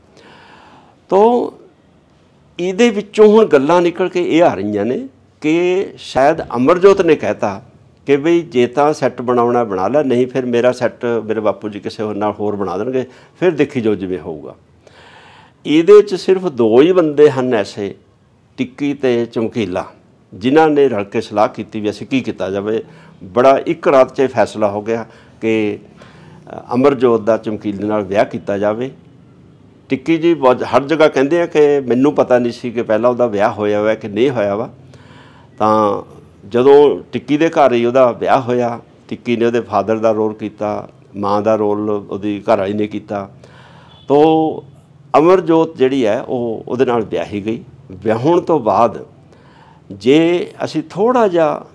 A: ਤੋਂ ਇਹਦੇ ਵਿੱਚੋਂ ਹੁਣ ਗੱਲਾਂ ਨਿਕਲ ਕੇ ਇਹ ਆ ਰਹੀਆਂ ਨੇ ਕਿ ਸ਼ਾਇਦ ਅਮਰਜੋਤ ਨੇ ਕਹਿਤਾ ਕਿ ਵੀ ਜੇ ਤਾਂ ਸੈੱਟ ਬਣਾਉਣਾ ਬਣਾ ਲੈ ਨਹੀਂ ਫਿਰ ਮੇਰਾ ਸੈੱਟ ਮੇਰੇ ਬਾਪੂ ਜੀ ਕਿਸੇ ਹੋਰ ਨਾਲ ਹੋਰ ਬਣਾ ਦੇਣਗੇ ਫਿਰ ਦੇਖੀ ਜੋ ਜਿਵੇਂ ਹੋਊਗਾ ਇਹਦੇ 'ਚ ਸਿਰਫ ਦੋ ਹੀ ਬੰਦੇ ਹਨ ਐਸੇ ਟਿੱਕੀ ਤੇ ਚਮਕੀਲਾ ਜਿਨ੍ਹਾਂ ਨੇ ਰਲ ਕੇ ਸਲਾਹ ਕੀਤੀ ਵੀ ਅਸੀਂ ਕੀ ਕੀਤਾ ਜਾਵੇ ਬੜਾ ਇੱਕ ਰਾਤ 'ਚ ਫੈਸਲਾ ਹੋ ਗਿਆ ਕਿ ਅਮਰਜੋਤ ਦਾ ਚਮਕੀਲੇ ਨਾਲ ਵਿਆਹ ਕੀਤਾ ਜਾਵੇ ਟਿੱਕੀ ਜੀ ਹਰ ਜਗ੍ਹਾ ਕਹਿੰਦੇ ਆ ਕਿ ਮੈਨੂੰ ਪਤਾ ਨਹੀਂ ਸੀ ਕਿ ਪਹਿਲਾਂ ਉਹਦਾ ਵਿਆਹ ਹੋਇਆ ਹੋਇਆ ਕਿ ਨਹੀਂ ਹੋਇਆ ਵਾ ਤਾਂ ਜਦੋਂ ਟਿੱਕੀ ਦੇ ਘਰ ਹੀ ਉਹਦਾ ਵਿਆਹ ਹੋਇਆ ਟਿੱਕੀ ਨੇ ਉਹਦੇ ਫਾਦਰ ਦਾ ਰੋਲ ਕੀਤਾ ਮਾਂ ਦਾ ਰੋਲ ਉਹਦੀ ਘਰ ਵਾਲੀ ਨੇ ਕੀਤਾ ਤੋਂ ਅਮਰਜੋਤ ਜਿਹੜੀ ਹੈ ਉਹ ਉਹਦੇ ਨਾਲ ਵਿਆਹੀ ਗਈ ਵਿਆਹਣ ਤੋਂ ਬਾਅਦ ਜੇ ਅਸੀਂ ਥੋੜਾ ਜਿਹਾ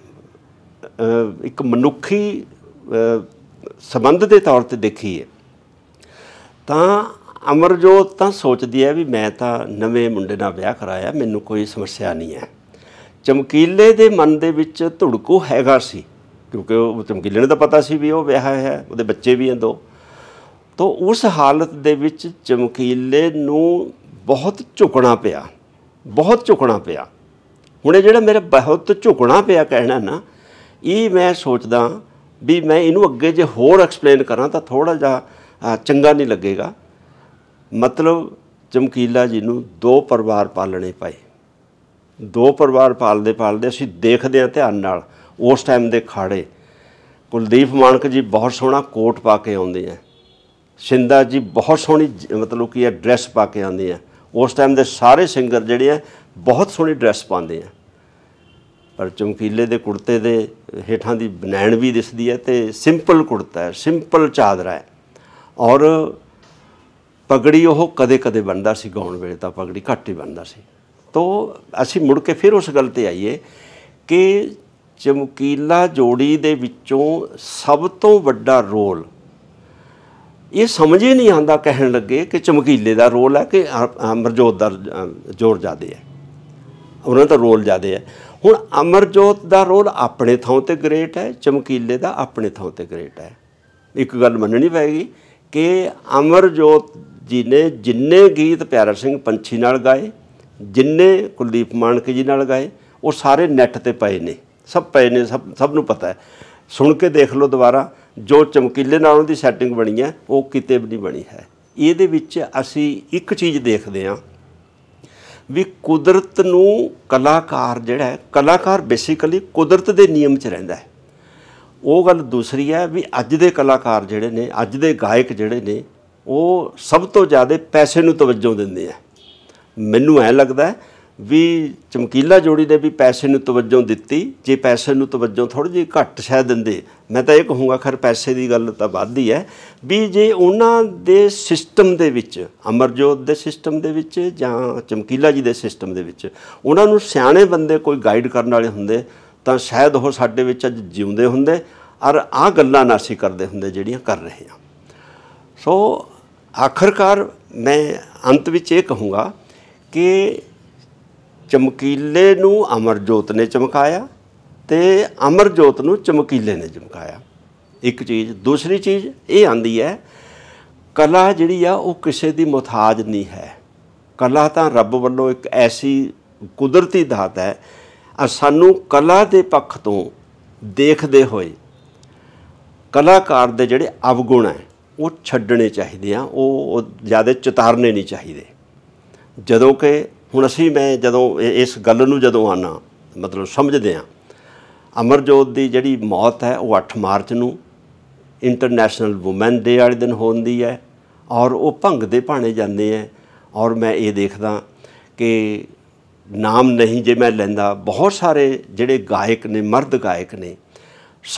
A: ਇੱਕ ਮਨੁੱਖੀ ਸਬੰਧ ਦੇ ਤੌਰ ਤੇ ਦੇਖੀਏ ਤਾਂ ਅਮਰਜੋਤ ਤਾਂ ਸੋਚਦੀ ਹੈ ਵੀ ਮੈਂ ਤਾਂ ਨਵੇਂ ਮੁੰਡੇ ਨਾਲ ਵਿਆਹ ਕਰਾਇਆ ਮੈਨੂੰ ਕੋਈ ਸਮੱਸਿਆ ਨਹੀਂ ਹੈ ਚਮਕੀਲੇ ਦੇ ਮਨ ਦੇ ਵਿੱਚ ਧੁੜਕੋ ਹੈਗਾ ਸੀ ਕਿਉਂਕਿ ਉਹ ਚਮਕੀਲੇ ਨੂੰ ਤਾਂ ਪਤਾ ਸੀ ਵੀ ਉਹ ਵਿਆਹ ਹੈ ਉਹਦੇ ਬੱਚੇ ਵੀ ਹਨ ਦੋ ਤਾਂ ਉਸ ਹਾਲਤ ਦੇ ਵਿੱਚ ਚਮਕੀਲੇ ਨੂੰ ਬਹੁਤ ਝੁਕਣਾ ਪਿਆ ਬਹੁਤ ਝੁਕਣਾ ਪਿਆ ਹੁਣ ਇਹ ਜਿਹੜਾ ਮੇਰੇ ਬਹੁਤ ਝੁਕਣਾ ਪਿਆ ਕਹਿਣਾ ਨਾ ਇਹ ਮੈਂ ਸੋਚਦਾ ਵੀ ਮੈਂ ਇਹਨੂੰ ਅੱਗੇ ਜੇ ਹੋਰ ਐਕਸਪਲੇਨ ਕਰਾਂ ਤਾਂ ਥੋੜਾ ਜਿਹਾ ਚੰਗਾ ਨਹੀਂ ਲੱਗੇਗਾ ਮਤਲਬ ਚਮਕੀਲਾ ਜੀ ਨੂੰ ਦੋ ਪਰਿਵਾਰ ਪਾਲਣੇ ਪਏ ਦੋ ਪਰਿਵਾਰ ਪਾਲਦੇ ਪਾਲਦੇ ਅਸੀਂ ਦੇਖਦੇ ਆ ਧਿਆਨ ਨਾਲ ਉਸ ਟਾਈਮ ਦੇ ਖਾੜੇ ਕੁਲਦੀਪ ਮਾਨਕ ਜੀ ਬਹੁਤ ਸੋਹਣਾ ਕੋਟ ਪਾ ਕੇ ਆਉਂਦੇ ਆ ਸਿੰਦਾ ਜੀ ਬਹੁਤ ਸੋਹਣੀ ਮਤਲਬ ਕਿ ਹੈ ਡਰੈਸ ਪਾ ਕੇ ਆਉਂਦੇ ਆ ਉਸ ਟਾਈਮ ਦੇ ਸਾਰੇ ਸਿੰਗਰ ਜਿਹੜੇ ਆ ਬਹੁਤ ਸੋਹਣੀ ਡਰੈਸ ਪਾਉਂਦੇ ਆ ਪਰ ਚਮਕੀਲੇ ਦੇ ਕੁੜਤੇ ਦੇ ਹੇਠਾਂ ਦੀ ਬਨੈਣ ਵੀ ਦਿਸਦੀ ਹੈ ਤੇ ਸਿੰਪਲ ਕੁੜਤਾ ਹੈ ਸਿੰਪਲ ਚਾਦਰਾ ਹੈ ਔਰ ਪਗੜੀ ਉਹ ਕਦੇ-ਕਦੇ ਬੰਦਾ ਸੀ ਗਾਉਣ ਵੇਲੇ ਤਾਂ ਪਗੜੀ ਘੱਟ ਹੀ ਬੰਦਾ ਸੀ ਤੋਂ ਅਸੀਂ ਮੁੜ ਕੇ ਫਿਰ ਉਸ ਗੱਲ ਤੇ ਆਈਏ ਕਿ ਚਮਕੀਲਾ ਜੋੜੀ ਦੇ ਵਿੱਚੋਂ ਸਭ ਤੋਂ ਵੱਡਾ ਰੋਲ ਇਹ ਸਮਝੇ ਨਹੀਂ ਆਂਦਾ ਕਹਿਣ ਲੱਗੇ ਕਿ ਚਮਕੀਲੇ ਦਾ ਰੋਲ ਹੈ ਕਿ ਅਮਰਜੋਤ ਦਾ ਜੋਰ ਜਾਦੇ ਹੈ ਉਹਨਾਂ ਦਾ ਰੋਲ ਜਾਦੇ ਹੈ ਹੁਣ ਅਮਰਜੋਤ ਦਾ ਰੋਲ ਆਪਣੇ ਥਾਂ ਤੇ ਗ੍ਰੇਟ ਹੈ ਚਮਕੀਲੇ ਦਾ ਆਪਣੇ ਥਾਂ ਤੇ ਗ੍ਰੇਟ ਹੈ ਇੱਕ ਗੱਲ ਮੰਨਣੀ ਪੈਗੀ ਕਿ ਅਮਰਜੋਤ ਜੀ ਨੇ ਜਿੰਨੇ ਗੀਤ ਪਿਆਰਾ ਸਿੰਘ ਪੰਛੀ ਨਾਲ ਗਾਏ ਜਿੰਨੇ ਕੁਲਦੀਪ ਮਾਨਕ ਜੀ ਨਾਲ ਗਾਏ ਉਹ ਸਾਰੇ ਨੈਟ ਤੇ ਪਏ ਨੇ ਸਭ ਪਏ ਨੇ ਸਭ ਸਭ ਨੂੰ ਪਤਾ ਹੈ ਸੁਣ ਕੇ ਦੇਖ ਲਓ ਦੁਬਾਰਾ ਜੋ ਚਮਕੀਲੇ ਨਾਲ ਉਹਦੀ ਸੈਟਿੰਗ ਬਣੀ ਹੈ ਉਹ ਕਿਤੇ ਵੀ ਨਹੀਂ ਬਣੀ ਹੈ ਇਹਦੇ ਵਿੱਚ ਅਸੀਂ ਇੱਕ ਚੀਜ਼ ਦੇਖਦੇ ਹਾਂ ਵੀ ਕੁਦਰਤ ਨੂੰ ਕਲਾਕਾਰ ਜਿਹੜਾ ਹੈ ਕਲਾਕਾਰ ਬੇਸਿਕਲੀ ਕੁਦਰਤ ਦੇ ਨਿਯਮ 'ਚ ਰਹਿੰਦਾ ਹੈ ਉਹ ਗੱਲ ਦੂਸਰੀ ਹੈ ਵੀ ਅੱਜ ਦੇ ਕਲਾਕਾਰ ਜਿਹੜੇ ਨੇ ਅੱਜ ਦੇ ਗਾਇਕ ਜਿਹੜੇ ਨੇ ਉਹ ਸਭ ਤੋਂ ਜ਼ਿਆਦਾ ਪੈਸੇ ਨੂੰ ਤਵੱਜੋ ਦਿੰਦੇ ਆ ਮੈਨੂੰ ਐ ਲੱਗਦਾ ਵੀ ਚਮਕੀਲਾ ਜੋੜੀ ਨੇ ਵੀ ਪੈਸੇ ਨੂੰ ਤਵੱਜੋ ਦਿੱਤੀ ਜੇ ਪੈਸੇ ਨੂੰ ਤਵੱਜੋ ਥੋੜੀ ਜਿਹੀ ਘੱਟ ਸ਼ਾਇਦ ਦਿੰਦੇ ਮੈਂ ਤਾਂ ਇਹ ਕਹੂੰਗਾ ਖਰ ਪੈਸੇ ਦੀ ਗੱਲ ਤਾਂ ਵੱਧ ਹੀ ਹੈ ਵੀ ਜੇ ਉਹਨਾਂ ਦੇ ਸਿਸਟਮ ਦੇ ਵਿੱਚ ਅਮਰਜੋਤ ਦੇ ਸਿਸਟਮ ਦੇ ਵਿੱਚ ਜਾਂ ਚਮਕੀਲਾ ਜੀ ਦੇ ਸਿਸਟਮ ਦੇ ਵਿੱਚ ਉਹਨਾਂ ਨੂੰ ਸਿਆਣੇ ਬੰਦੇ ਕੋਈ ਗਾਈਡ ਕਰਨ ਵਾਲੇ ਹੁੰਦੇ ਤਾਂ ਸ਼ਾਇਦ ਉਹ ਸਾਡੇ ਵਿੱਚ ਅੱਜ ਜਿਉਂਦੇ ਹੁੰਦੇ ਔਰ ਆਹ ਗੱਲਾਂ ਨਾ ਕਰਦੇ ਹੁੰਦੇ ਜਿਹੜੀਆਂ ਕਰ ਰਹੇ ਆ ਸੋ ਆਖਰਕਾਰ ਮੈਂ ਅੰਤ ਵਿੱਚ ਇਹ ਕਹੂੰਗਾ ਕਿ ਚਮਕੀਲੇ ਨੂੰ ਅਮਰਜੋਤ ਨੇ ਚਮਕਾਇਆ ਤੇ ਅਮਰਜੋਤ ਨੂੰ ਚਮਕੀਲੇ ਨੇ ਚਮਕਾਇਆ ਇੱਕ ਚੀਜ਼ ਦੂਸਰੀ ਚੀਜ਼ ਇਹ ਆਂਦੀ ਹੈ ਕਲਾ ਜਿਹੜੀ ਆ ਉਹ ਕਿਸੇ ਦੀ ਮੁਤਾਜ ਨਹੀਂ ਹੈ ਕਲਾ ਤਾਂ ਰੱਬ ਵੱਲੋਂ ਇੱਕ ਐਸੀ ਕੁਦਰਤੀ ਦਾਤ ਹੈ ਆ ਸਾਨੂੰ ਕਲਾ ਦੇ ਪੱਖ ਤੋਂ ਦੇਖਦੇ ਹੋਏ ਕਲਾਕਾਰ ਦੇ ਜਿਹੜੇ ਅਵਗੁਣ ਹੈ ਉਹ ਛੱਡਣੇ ਚਾਹੀਦੇ ਆ ਉਹ ਜ਼ਿਆਦਾ ਚਿਤਾਰਨੇ ਨਹੀਂ ਚਾਹੀਦੇ ਜਦੋਂ ਕਿ ਹੁਣ ਅਸੀਂ ਮੈਂ ਜਦੋਂ ਇਸ ਗੱਲ ਨੂੰ ਜਦੋਂ ਆਨਾ ਮਤਲਬ ਸਮਝਦੇ ਆ ਅਮਰਜੋਤ ਦੀ ਜਿਹੜੀ ਮੌਤ ਹੈ ਉਹ 8 ਮਾਰਚ ਨੂੰ ਇੰਟਰਨੈਸ਼ਨਲ ਔਮਨ ਡੇ ਵਾਲੇ ਦਿਨ ਹੁੰਦੀ ਹੈ ਔਰ ਉਹ ਭੰਗ ਦੇ ਭਾਣੇ ਜਾਂਦੇ ਆ ਔਰ ਮੈਂ ਇਹ ਦੇਖਦਾ ਕਿ ਨਾਮ ਨਹੀਂ ਜੇ ਮੈਂ ਲੈਂਦਾ ਬਹੁਤ ਸਾਰੇ ਜਿਹੜੇ ਗਾਇਕ ਨੇ ਮਰਦ ਗਾਇਕ ਨੇ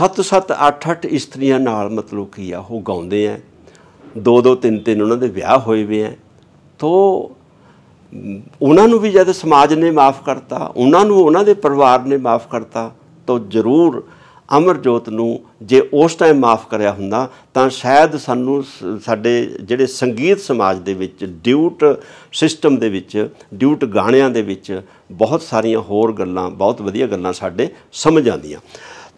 A: 7-7 8-8 ਇਸਤਰੀਆਂ ਨਾਲ ਮਤਲਬ ਕੀ ਆ ਉਹ ਗਾਉਂਦੇ ਆ ਦੋ ਦੋ ਤਿੰਨ ਤਿੰਨ ਉਹਨਾਂ ਦੇ ਵਿਆਹ ਹੋਏ ਵੇ ਆ ਤੋ ਉਹਨਾਂ ਨੂੰ ਵੀ ਜਦ ਸਮਾਜ ਨੇ ਮਾਫ ਕਰਤਾ ਉਹਨਾਂ ਨੂੰ ਉਹਨਾਂ ਦੇ ਪਰਿਵਾਰ ਨੇ ਮਾਫ ਕਰਤਾ ਤਾਂ ਜ਼ਰੂਰ ਅਮਰਜੋਤ ਨੂੰ ਜੇ ਉਸ ਟਾਈਮ ਮਾਫ ਕਰਿਆ ਹੁੰਦਾ ਤਾਂ ਸ਼ਾਇਦ ਸਾਨੂੰ ਸਾਡੇ ਜਿਹੜੇ ਸੰਗੀਤ ਸਮਾਜ ਦੇ ਵਿੱਚ ਡਿਊਟ ਸਿਸਟਮ ਦੇ ਵਿੱਚ ਡਿਊਟ ਗਾਣਿਆਂ ਦੇ ਵਿੱਚ ਬਹੁਤ ਸਾਰੀਆਂ ਹੋਰ ਗੱਲਾਂ ਬਹੁਤ ਵਧੀਆ ਗੱਲਾਂ ਸਾਡੇ ਸਮਝ ਆਉਂਦੀਆਂ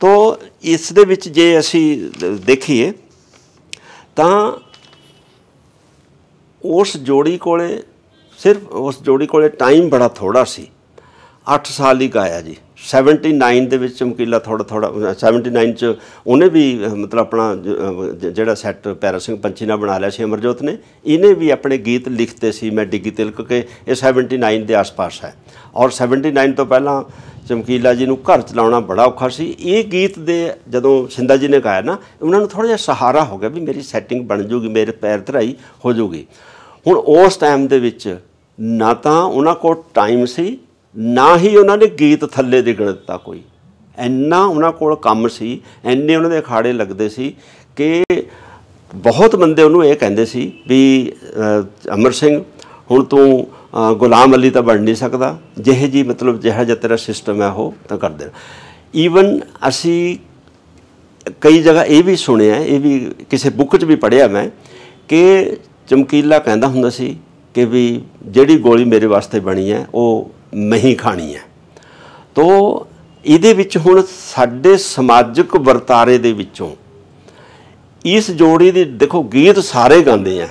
A: ਤੋਂ ਇਸ ਦੇ ਵਿੱਚ ਜੇ ਅਸੀਂ ਦੇਖੀਏ ਤਾਂ ਉਸ ਜੋੜੀ ਕੋਲੇ ਸਿਰਫ ਉਸ ਜੋੜੀ ਕੋਲੇ ਟਾਈਮ ਬੜਾ ਥੋੜਾ ਸੀ 8 ਸਾਲ ਹੀ ਗਾਇਆ ਜੀ 79 ਦੇ ਵਿੱਚ ਚਮਕੀਲਾ ਥੋੜਾ ਥੋੜਾ 79 ਚ ਉਹਨੇ ਵੀ ਮਤਲਬ ਆਪਣਾ ਜਿਹੜਾ ਸੈੱਟ ਪੈਰਾ ਸਿੰਘ ਪੰਛੀ ਨਾਲ ਬਣਾ ਲਿਆ ਸੀ ਅਮਰਜੋਤ ਨੇ ਇਹਨੇ ਵੀ ਆਪਣੇ ਗੀਤ ਲਿਖਤੇ ਸੀ ਮੈਂ ਡਿੱਗੀ ਤਿਲਕ ਕੇ ਇਹ 79 ਦੇ ਆਸ-ਪਾਸ ਹੈ ਔਰ 79 ਤੋਂ ਪਹਿਲਾਂ ਚਮਕੀਲਾ ਜੀ ਨੂੰ ਘਰ ਚਲਾਉਣਾ ਬੜਾ ਔਖਾ ਸੀ ਇਹ ਗੀਤ ਦੇ ਜਦੋਂ ਸਿੰਦਾ ਜੀ ਨੇ ਗਾਇਆ ਨਾ ਉਹਨਾਂ ਨੂੰ ਥੋੜਾ ਜਿਹਾ ਸਹਾਰਾ ਹੋ ਗਿਆ ਵੀ ਮੇਰੀ ਸੈਟਿੰਗ ਬਣ ਜੂਗੀ ਮੇਰੇ ਪੈਰ ਧਰਾਈ ਹੋ ਜੂਗੀ ਹੁਣ ਉਸ ਟਾਈਮ ਦੇ ਵਿੱਚ ਨਾ ਤਾਂ ਉਹਨਾਂ ਕੋਲ ਟਾਈਮ ਸੀ ਨਾ ਹੀ ਉਹਨਾਂ ਨੇ ਗੀਤ ਥੱਲੇ ਡਿਗਣ ਦਿੱਤਾ ਕੋਈ ਐਨਾ ਉਹਨਾਂ ਕੋਲ ਕੰਮ ਸੀ ਐਨੇ ਉਹਨਾਂ ਦੇ ਅਖਾੜੇ ਲੱਗਦੇ ਸੀ ਕਿ ਬਹੁਤ ਬੰਦੇ ਉਹਨੂੰ ਇਹ ਕਹਿੰਦੇ ਸੀ ਵੀ ਅਮਰ ਸਿੰਘ ਹੁਣ ਤੂੰ ਗੁਲਾਮ ਅਲੀ ਤਾਂ ਬਣ ਨਹੀਂ ਸਕਦਾ ਜਿਹੇ ਜੀ ਮਤਲਬ ਜਿਹੜਾ ਜਿਹਾ ਤੇਰਾ ਸਿਸਟਮ ਹੈ ਉਹ ਤਾਂ ਕਰ ਦੇ ਈਵਨ ਅਸੀਂ ਕਈ ਜਗ੍ਹਾ ਇਹ ਵੀ ਸੁਣਿਆ ਇਹ ਵੀ ਕਿਸੇ ਬੁੱਕ 'ਚ ਵੀ ਪੜਿਆ ਮੈਂ ਕਿ ਚਮਕੀਲਾ ਕਹਿੰਦਾ ਹੁੰਦਾ ਸੀ ਕਿ ਵੀ ਜਿਹੜੀ ਗੋਲੀ ਮੇਰੇ ਵਾਸਤੇ ਬਣੀ ਹੈ ਉਹ ਨਹੀਂ ਖਾਣੀ ਹੈ ਤੋਂ ਇਹਦੇ ਵਿੱਚ ਹੁਣ ਸਾਡੇ ਸਮਾਜਿਕ ਵਰਤਾਰੇ ਦੇ ਵਿੱਚੋਂ ਇਸ ਜੋੜੀ ਦੀ ਦੇਖੋ ਗੀਤ ਸਾਰੇ ਗਾਉਂਦੇ ਆ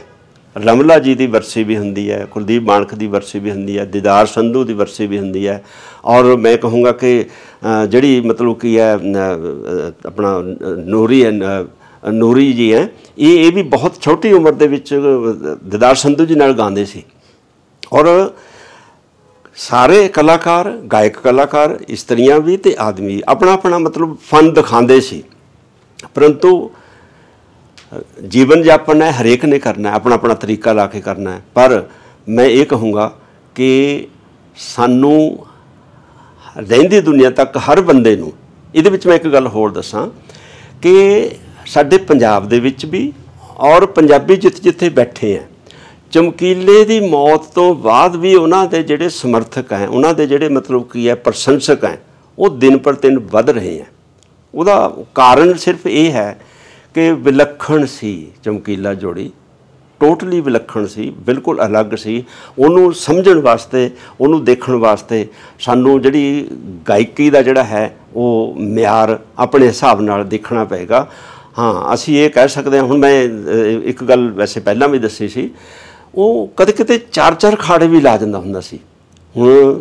A: ਰਮਲਾ ਜੀ ਦੀ ਵਰਸੀ ਵੀ ਹੁੰਦੀ ਹੈ ਕੁਲਦੀਪ ਮਾਨਕ ਦੀ ਵਰਸੀ ਵੀ ਹੁੰਦੀ ਹੈ ਦਿਦਾਰ ਸੰਧੂ ਦੀ ਵਰਸੀ ਵੀ ਹੁੰਦੀ ਹੈ ਔਰ ਮੈਂ ਕਹੂੰਗਾ ਕਿ ਜਿਹੜੀ ਮਤਲਬ ਕੀ ਹੈ ਆਪਣਾ ਨੂਰੀ ਨੂਰੀ ਜੀ ਹੈ ਇਹ ਇਹ ਵੀ ਬਹੁਤ ਛੋਟੀ ਉਮਰ ਦੇ ਵਿੱਚ ਦਿਦਾਰ ਸੰਧੂ ਜੀ ਨਾਲ ਗਾਉਂਦੇ ਸੀ ਔਰ ਸਾਰੇ ਕਲਾਕਾਰ ਗਾਇਕ ਕਲਾਕਾਰ ਇਸਤਰੀਆਂ ਵੀ ਤੇ ਆਦਮੀ ਆਪਣਾ ਆਪਣਾ ਮਤਲਬ ਫਨ ਦਿਖਾਉਂਦੇ ਸੀ ਪਰੰਤੂ ਜੀਵਨ ਜਾਪਣ ਹੈ ਹਰੇਕ ਨੇ ਕਰਨਾ ਹੈ ਆਪਣਾ ਆਪਣਾ ਤਰੀਕਾ ਲਾ ਕੇ ਕਰਨਾ ਹੈ ਪਰ ਮੈਂ ਇਹ ਕਹੂੰਗਾ ਕਿ ਸਾਨੂੰ ਰਹਿੰਦੀ ਦੁਨੀਆ ਤੱਕ ਹਰ ਬੰਦੇ ਨੂੰ ਇਹਦੇ ਵਿੱਚ ਮੈਂ ਇੱਕ ਗੱਲ ਹੋਰ ਦੱਸਾਂ ਕਿ ਸਾਡੇ ਪੰਜਾਬ ਦੇ ਵਿੱਚ ਵੀ ਔਰ ਪੰਜਾਬੀ ਜਿੱਥੇ ਜਿੱਥੇ ਬੈਠੇ ਆ ਚਮਕੀਲੇ ਦੀ ਮੌਤ ਤੋਂ ਬਾਅਦ ਵੀ ਉਹਨਾਂ ਦੇ ਜਿਹੜੇ ਸਮਰਥਕ ਆ ਉਹਨਾਂ ਦੇ ਜਿਹੜੇ ਮਤਲਬ ਕੀ ਹੈ ਪ੍ਰਸ਼ੰਸਕ ਆ ਉਹ ਦਿਨ ਪਰ ਦਿਨ ਵੱਧ ਰਹੇ ਆ ਉਹਦਾ ਕਾਰਨ ਸਿਰਫ ਇਹ ਹੈ ਕਿ ਵਿਲੱਖਣ ਸੀ ਚਮਕੀਲਾ ਜੋੜੀ ਟੋਟਲੀ ਵਿਲੱਖਣ ਸੀ ਬਿਲਕੁਲ ਅਲੱਗ ਸੀ ਉਹਨੂੰ ਸਮਝਣ ਵਾਸਤੇ ਉਹਨੂੰ ਦੇਖਣ ਵਾਸਤੇ ਸਾਨੂੰ ਜਿਹੜੀ ਗਾਇਕੀ ਦਾ ਜਿਹੜਾ ਹੈ ਉਹ ਮਿਆਰ ਆਪਣੇ ਹਿਸਾਬ ਨਾਲ ਦੇਖਣਾ ਪਏਗਾ ਹਾਂ ਅਸੀਂ ਇਹ ਕਹਿ ਸਕਦੇ ਹਾਂ ਹੁਣ ਮੈਂ ਇੱਕ ਗੱਲ ਵੈਸੇ ਪਹਿਲਾਂ ਵੀ ਦੱਸੀ ਸੀ ਉਹ ਕਦੇ ਕਿਤੇ ਚਾਰ ਚਾਰ ਖਾੜੇ ਵੀ ਲਾ ਜਾਂਦਾ ਹੁੰਦਾ ਸੀ ਹੁਣ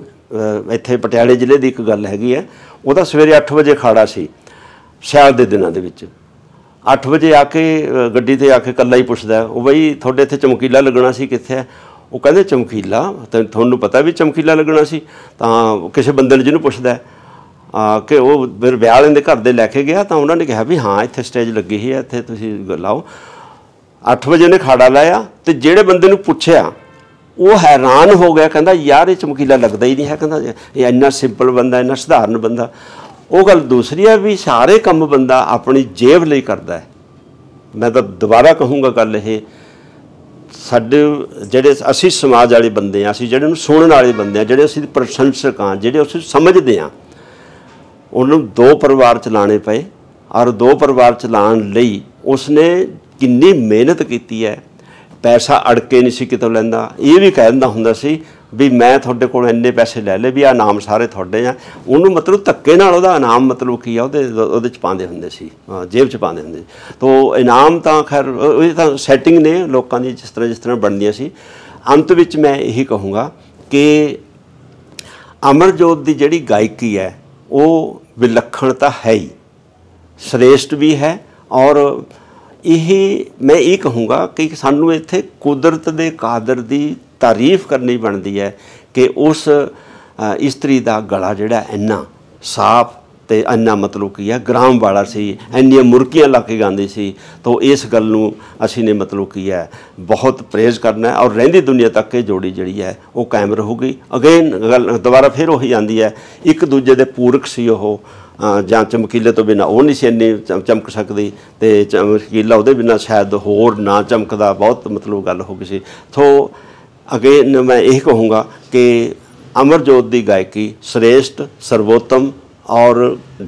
A: ਇੱਥੇ ਪਟਿਆਲੇ ਜ਼ਿਲ੍ਹੇ ਦੀ ਇੱਕ ਗੱਲ ਹੈਗੀ ਹੈ ਉਹਦਾ ਸਵੇਰੇ 8 ਵਜੇ ਖਾੜਾ ਸੀ ਸਿਆਲ ਦੇ ਦਿਨਾਂ ਦੇ ਵਿੱਚ 8 ਵਜੇ ਆ ਕੇ ਗੱਡੀ ਤੇ ਆ ਕੇ ਕੱਲਾ ਹੀ ਪੁੱਛਦਾ ਉਹ ਬਈ ਤੁਹਾਡੇ ਇੱਥੇ ਚਮਕੀਲਾ ਲੱਗਣਾ ਸੀ ਕਿੱਥੇ ਹੈ ਉਹ ਕਹਿੰਦੇ ਚਮਕੀਲਾ ਤੁਹਾਨੂੰ ਪਤਾ ਵੀ ਚਮਕੀਲਾ ਲੱਗਣਾ ਸੀ ਤਾਂ ਕਿਸੇ ਬੰਦੇ ਨੇ ਜਿਹਨੂੰ ਪੁੱਛਦਾ ਕਿ ਉਹ ਵਿਆਹ ਵਾਲਿਆਂ ਦੇ ਘਰ ਦੇ ਲੈ ਕੇ ਗਿਆ ਤਾਂ ਉਹਨਾਂ ਨੇ ਕਿਹਾ ਵੀ ਹਾਂ ਇੱਥੇ ਸਟੇਜ ਲੱਗੀ ਹੈ ਇੱਥੇ ਤੁਸੀਂ ਲਾਓ 8 ਵਜੇ ਨੇ ਖਾੜਾ ਲਾਇਆ ਤੇ ਜਿਹੜੇ ਬੰਦੇ ਨੂੰ ਪੁੱਛਿਆ ਉਹ ਹੈਰਾਨ ਹੋ ਗਿਆ ਕਹਿੰਦਾ ਯਾਰ ਇਹ ਚਮਕੀਲਾ ਲੱਗਦਾ ਹੀ ਨਹੀਂ ਹੈ ਕਹਿੰਦਾ ਇਹ ਇੰਨਾ ਸਿੰਪਲ ਬੰਦਾ ਇੰਨਾ ਸਧਾਰਨ ਬੰਦਾ ਉਹ ਗੱਲ ਦੂਸਰੀ ਹੈ ਵੀ ਸਾਰੇ ਕੰਮ ਬੰਦਾ ਆਪਣੀ ਜੇਬ ਲਈ ਕਰਦਾ ਹੈ ਮੈਂ ਤਾਂ ਦੁਬਾਰਾ ਕਹੂੰਗਾ ਗੱਲ ਇਹ ਸਾਡੇ ਜਿਹੜੇ ਅਸੀਂ ਸਮਾਜ ਵਾਲੇ ਬੰਦੇ ਆ ਅਸੀਂ ਜਿਹੜੇ ਨੂੰ ਸੁਣਨ ਵਾਲੇ ਬੰਦੇ ਆ ਜਿਹੜੇ ਅਸੀਂ ਪ੍ਰਸ਼ੰਸਕ ਆ ਜਿਹੜੇ ਅਸੀਂ ਸਮਝਦੇ ਆ ਉਹਨੂੰ ਦੋ ਪਰਿਵਾਰ ਚਲਾਣੇ ਪਏ ਔਰ ਦੋ ਪਰਿਵਾਰ ਚਲਾਣ ਲਈ ਉਸਨੇ ਕਿੰਨੀ ਮਿਹਨਤ ਕੀਤੀ ਹੈ ਪੈਸਾ ਅੜਕੇ ਨਹੀਂ ਸੀ ਕਿਤੋਂ ਲੈਂਦਾ ਇਹ ਵੀ ਕਹਿ ਦਿੰਦਾ ਹੁੰਦਾ ਸੀ ਵੀ ਮੈਂ ਤੁਹਾਡੇ ਕੋਲ ਇੰਨੇ ਪੈਸੇ ਲੈ ਲਏ ਵੀ ਆ ਨਾਮ ਸਾਰੇ ਤੁਹਾਡੇ ਆ ਉਹਨੂੰ ਮਤਲਬ ਧੱਕੇ ਨਾਲ ਉਹਦਾ ਇਨਾਮ ਮਤਲਬ ਕੀ ਆ ਉਹਦੇ ਉਹਦੇ ਚ ਪਾਉਂਦੇ ਹੁੰਦੇ ਸੀ ਜੇਬ ਚ ਪਾਉਂਦੇ ਹੁੰਦੇ ਤੋਂ ਇਨਾਮ ਤਾਂ ਖੈਰ ਇਹ ਤਾਂ ਸੈਟਿੰਗ ਨੇ ਲੋਕਾਂ ਦੀ ਜਿਸ ਤਰ੍ਹਾਂ ਜਿਸ ਤਰ੍ਹਾਂ ਬਣਦੀਆਂ ਸੀ ਅੰਤ ਵਿੱਚ ਮੈਂ ਇਹੀ ਕਹੂੰਗਾ ਕਿ ਅਮਰਜੋਤ ਦੀ ਜਿਹੜੀ ਗਾਇਕੀ ਹੈ ਉਹ ਵਿਲੱਖਣਤਾ ਹੈ ਹੀ ਸ੍ਰੇਸ਼ਟ ਵੀ ਹੈ ਔਰ ਇਹ ਮੈਂ ਇਹ ਕਹੂੰਗਾ ਕਿ ਸਾਨੂੰ ਇੱਥੇ ਕੁਦਰਤ ਦੇ ਕਾਦਰ ਦੀ ਤਾਰੀਫ ਕਰਨੀ ਬਣਦੀ ਹੈ ਕਿ ਉਸ ਇਸਤਰੀ ਦਾ ਗਲਾ ਜਿਹੜਾ ਇੰਨਾ ਸਾਫ਼ ਤੇ ਅੰਨਾ ਮਤਲਬ ਕੀ ਹੈ ਗ੍ਰਾਮ ਵਾਲਾ ਸੀ ਐਨੀਆਂ ਮੁਰਕੀਆਂ ਲਾ ਕੇ ਗਾਉਂਦੇ ਸੀ ਤੋਂ ਇਸ ਗੱਲ ਨੂੰ ਅਸੀਂ ਨੇ ਮਤਲਬ ਕੀ ਹੈ ਬਹੁਤ ਪ੍ਰੇਜ਼ ਕਰਨਾ ਔਰ ਰਹਿੰਦੀ ਦੁਨੀਆ ਤੱਕ ਇਹ ਜੋੜੀ ਜਿਹੜੀ ਹੈ ਉਹ ਕਾਇਮ ਰਹੂਗੀ ਅਗੇਨ ਗੱਲ ਦੁਬਾਰਾ ਫਿਰ ਉਹੀ ਆਂਦੀ ਹੈ ਇੱਕ ਦੂਜੇ ਦੇ ਪੂਰਕ ਸੀ ਉਹ ਜਾਂ ਚਮਕੀਲੇ ਤੋਂ ਬਿਨਾ ਉਹ ਨਹੀਂ ਸੀ ਇੰਨੀ ਚਮਕ ਸਕਦੀ ਤੇ ਚਮਕੀਲਾ ਉਹਦੇ ਬਿਨਾ ਸ਼ਾਇਦ ਹੋਰ ਨਾ ਚਮਕਦਾ ਬਹੁਤ ਮਤਲਬ ਗੱਲ ਹੋ ਗਈ ਸੀ ਤੋਂ ਅਗੇਨ ਮੈਂ ਇਹ ਕਹੂੰਗਾ ਕਿ ਅਮਰਜੋਤ ਦੀ ਗਾਇਕੀ ਸ੍ਰੇਸ਼ਟ ਸਰਵੋਤਮ ਔਰ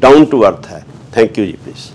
A: ਡਾਊਨ ਟੂ ਅਰਥ ਹੈ ਥੈਂਕ ਯੂ ਜੀ ਪਲੀਜ਼